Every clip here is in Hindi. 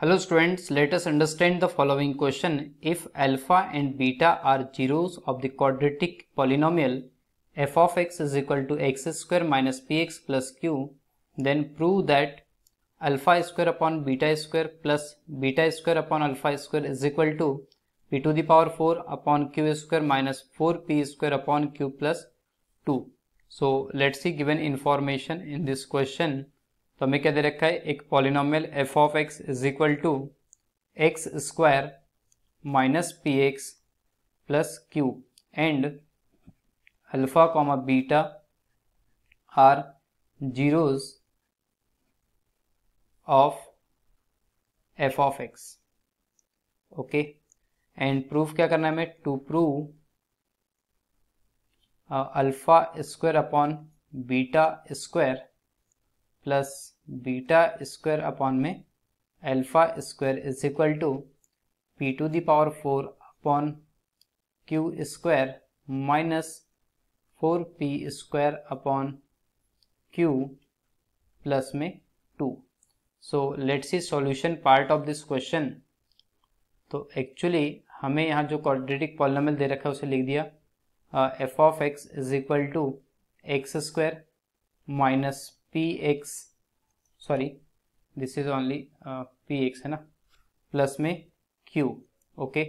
Hello students, let us understand the following question. If alpha and beta are zeros of the quadratic polynomial f of x is equal to x square minus px plus q, then prove that alpha square upon beta square plus beta square upon alpha square is equal to p to the power 4 upon q square minus 4p square upon q plus 2. So let's see given information in this question. तो हमें क्या दे रखा है एक polynomial f of x is equal to x square minus p x plus q and alpha comma beta are zeros of f of x okay and proof क्या करना है हमें to prove alpha square upon beta square plus beta square upon में alpha square is equal to p to the power four upon q square minus four p square upon q plus में two so let's see solution part of this question तो एक्चुअली हमें यहाँ जो क्वाड्रेटिक पॉलिनोमियल दे रखा है उसे लिख दिया f of x is equal to x square minus p x sorry this is only x है ना प्लस में क्यू ओके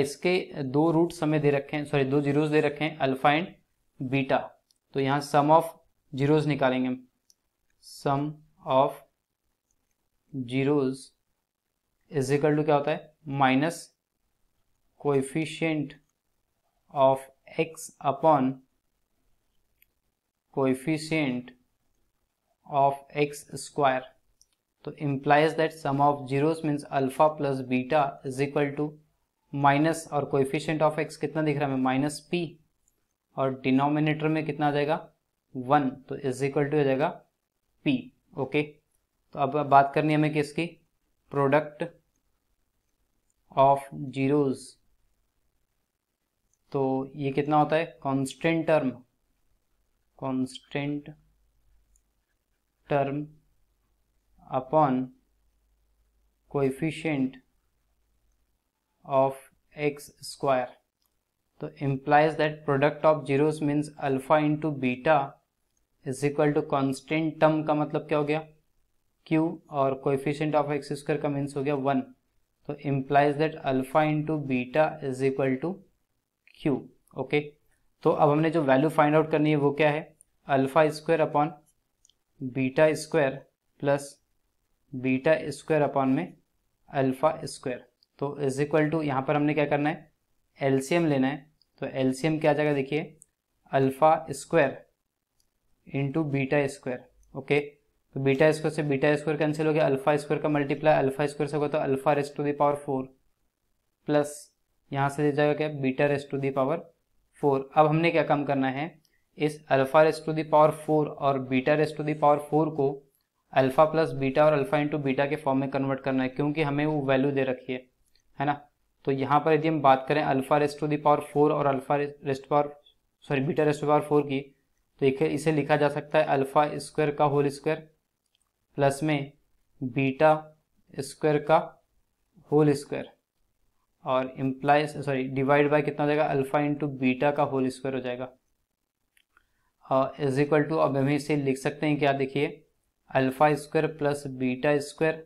इसके दो रूट समय दे रखे हैं सॉरी दो जीरोज दे रखे हैं अल्फा एंड बीटा तो यहाँ सम ऑफ जीरोज निकालेंगे हम sum of zeros is equal to क्या होता है minus coefficient of x upon coefficient of x square तो implies that sum of zeros means alpha plus beta is equal to minus और कोएफिशिएंट ऑफ एक्स कितना दिख रहा है माइनस पी और डिनोमिनेटर में कितना आ जाएगा वन तो इज इक्वल टू आ जाएगा पी ओके तो अब बात करनी है हमें किसकी प्रोडक्ट ऑफ जीरोस तो ये कितना होता है constant term constant term upon coefficient of x square so तो implies that product of zeros means alpha into beta is equal to constant term का मतलब क्या हो गया q और कोएफिशिएंट ऑफ एक्स स्क्वायर का मीन्स हो गया वन तो implies that alpha into beta is equal to q okay तो अब हमने जो वैल्यू फाइंड आउट करनी है वो क्या है alpha square upon beta square plus beta square upon में अल्फ़ा स्क्वायर तो इज इक्वल टू यहाँ पर हमने क्या करना है एलसीएम लेना है तो एलसीएम क्या आ जाएगा देखिए alpha square into beta square okay तो बीटा स्क्वायर से बीटा स्क्वायर कैंसिल हो गया अल्फ़ा स्क्वायर का मल्टीप्लाई अल्फ़ा स्क्वायर से होगा तो alpha raise to the power four plus यहाँ से दे जाएगा क्या beta raised to the power four अब हमने क्या काम करना है इस alpha raise to the power four और beta raise to the power four को अल्फ़ा प्लस बीटा और अल्फ़ा इंटू बीटा के फॉर्म में कन्वर्ट करना है क्योंकि हमें वो वैल्यू दे रखी है है ना तो यहाँ पर यदि हम बात करें alpha raise to the power four और alpha raised power sorry beta raised power four की तो इसे लिखा जा सकता है अल्फ़ा स्क्वायर का होल स्क्वायर प्लस में बीटा स्क्वायर का होल स्क्वायर और इम्प्लाई सॉरी डिवाइड बाय कितना हो जाएगा अल्फ़ा इंटू बीटा का होल स्क्वायर हो जाएगा इज इक्वल टू अब हम इसे लिख सकते हैं क्या देखिए alpha square plus beta square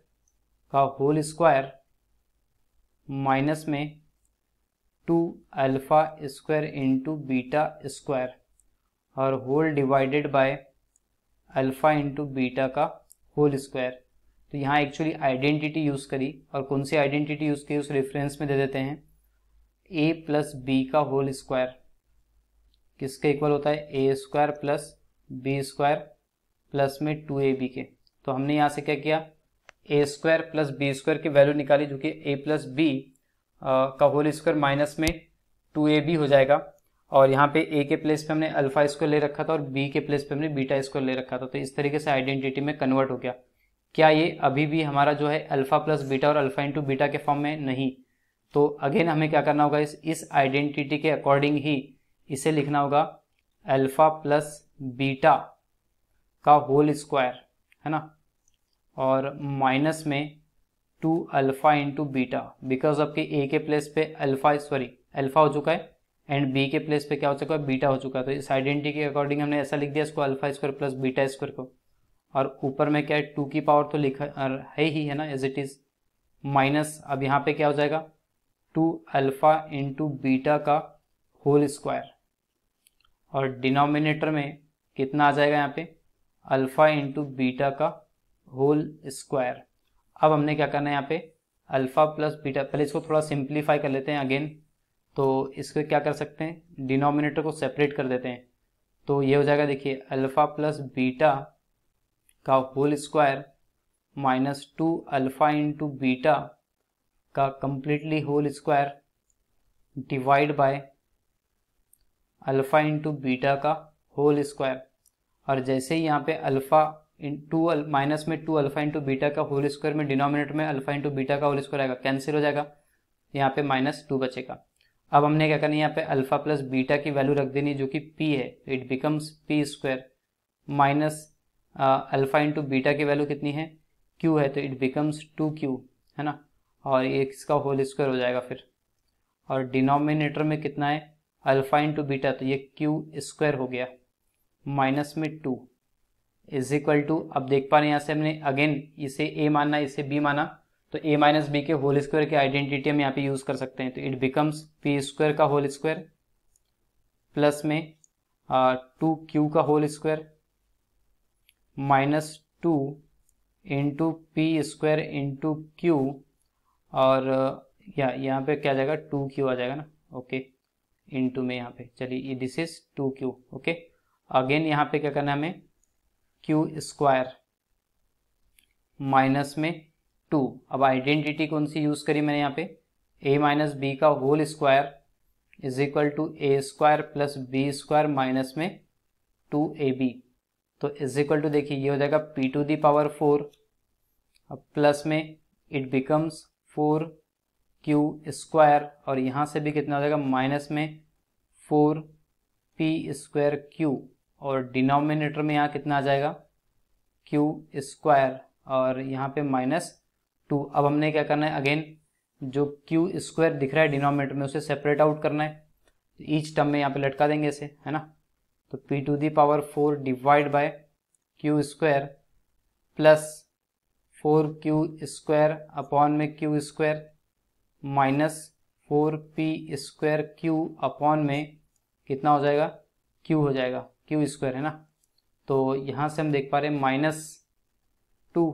का होल स्क्वायर माइनस में two alpha square into beta square और whole divided by alpha into beta का होल स्क्वायर तो यहाँ एक्चुअली आइडेंटिटी यूज़ करी और कौन सी आइडेंटिटी यूज़ की उस रेफरेंस में दे देते हैं ए प्लस बी का होल स्क्वायर किसके इक्वल होता है a square plus b square plus में टू ए बी के तो हमने यहाँ से क्या किया a square plus b square की वैल्यू निकाली जो कि ए प्लस बी का होल स्क्वायर माइनस में टू ए बी हो जाएगा और यहाँ पे ए के प्लेस पे हमने अल्फा स्क्वायर ले रखा था और बी के प्लेस पे हमने बीटा स्क्वायर ले रखा था तो इस तरीके से आइडेंटिटी में कन्वर्ट हो गया क्या ये अभी भी हमारा जो है अल्फा प्लस बीटा और अल्फा इंटू बीटा के फॉर्म में नहीं तो अगेन हमें क्या करना होगा इस इस आइडेंटिटी के अकॉर्डिंग ही इसे लिखना होगा अल्फा प्लस बीटा का होल स्क्वायर है ना और माइनस में two alpha into beta because आपके ए के प्लेस पे अल्फ़ा सॉरी अल्फ़ा हो चुका है एंड बी के प्लेस पे क्या हो चुका है बीटा हो चुका है तो इस आइडेंटिटी के अकॉर्डिंग हमने ऐसा लिख दिया इसको alpha square plus beta square को और ऊपर में क्या है टू की पावर तो लिखा है ही है ना एज इट इज़ माइनस अब यहाँ पे क्या हो जाएगा टू अल्फ़ा इंटू बीटा का होल स्क्वायर और डिनोमिनेटर में कितना आ जाएगा यहाँ पे अल्फ़ा इंटू बीटा का होल स्क्वायर अब हमने क्या करना है यहाँ पे अल्फ़ा प्लस बीटा पहले इसको थोड़ा सिंप्लीफाई कर लेते हैं अगेन तो इसको क्या कर सकते हैं डिनोमिनेटर को सेपरेट कर देते हैं तो ये हो जाएगा देखिए अल्फ़ा प्लस बीटा का whole square minus two alpha into beta का completely whole square divide by alpha into beta का होल स्क्वायर और जैसे ही यहाँ पे अल्फ़ा इन टू माइनस में टू अल्फ़ा इंटू बीटा का होल स्क्वायर में डिनोमिनेटर में अल्फ़ा इंटू बीटा का होल स्क्वायर आएगा कैंसिल हो जाएगा यहाँ पे माइनस टू बचेगा अब हमने क्या करना है यहाँ पे अल्फ़ा प्लस बीटा की वैल्यू रख देनी जो कि पी है it becomes p square minus alpha into beta की वैल्यू कितनी है क्यू है तो इट बिकम्स टू क्यू है ना और ये इसका होल स्क्वायर हो जाएगा फिर और डिनोमिनेटर में कितना है अल्फा इंटू बीटा तो ये क्यू स्क्वायर हो गया माइनस में टू इज इक्वल टू अब देख पा रहे हैं यहाँ से हमने अगेन इसे ए माना इसे बी माना तो ए माइनस बी के होल स्क्वायर की आइडेंटिटी हम यहाँ पे यूज कर सकते हैं तो इट बिकम्स पी स्क्वायर का होल स्क्वायर प्लस में टू क्यू का whole square minus two into p square into q और या यहाँ पे क्या आ जाएगा टू क्यू आ जाएगा ना ओके इन टू में यहाँ पे चलिए this is two q okay again यहाँ पे क्या करना है हमें क्यू स्क्वायर माइनस में टू अब आइडेंटिटी कौन सी यूज करी मैंने यहाँ पे ए माइनस बी का whole square is equal to a square plus b square minus में टू ए बी तो इज इक्वल टू देखिए ये हो जाएगा p to the power four अब प्लस में it becomes four q square और यहाँ से भी कितना हो जाएगा माइनस में फोर पी स्क्वायर क्यू और डिनोमिनेटर में यहाँ कितना आ जाएगा क्यू स्क्वायर और यहाँ पे माइनस टू अब हमने क्या करना है अगेन जो क्यू स्क्वायर दिख रहा है डिनोमिनेटर में उसे सेपरेट आउट करना है ईच टर्म में यहाँ पे लटका देंगे इसे है ना तो p to the power four divide by q square plus four q square upon में q square minus four p square q upon में कितना हो जाएगा क्यू हो जाएगा क्यू स्क्वायर है ना तो यहाँ से हम देख पा रहे हैं माइनस टू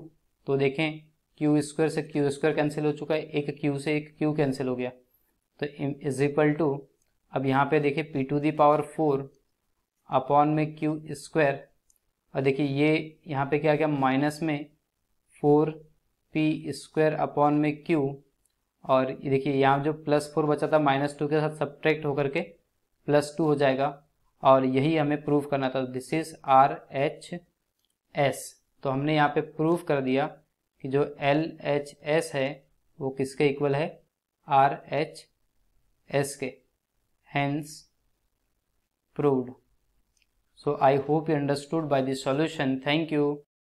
तो देखें क्यू स्क्वायर से क्यू स्क्वायर कैंसिल हो चुका है एक क्यू से एक क्यू कैंसिल हो गया तो इज इक्वल टू अब यहाँ पे देखें p to the power four upon में क्यू स्क्वायर और देखिए ये यहाँ पे क्या गया माइनस में फोर पी स्क्वायर अपॉन में क्यू और ये देखिए यहाँ जो प्लस फोर बचा था माइनस टू के साथ सब्ट्रैक्ट होकर के प्लस टू हो जाएगा और यही हमें प्रूफ करना था this is R H S तो हमने यहाँ पे प्रूफ कर दिया कि जो एल एच एस है वो किसके इक्वल है आर एच एस के hence proved so I hope you understood by this solution thank you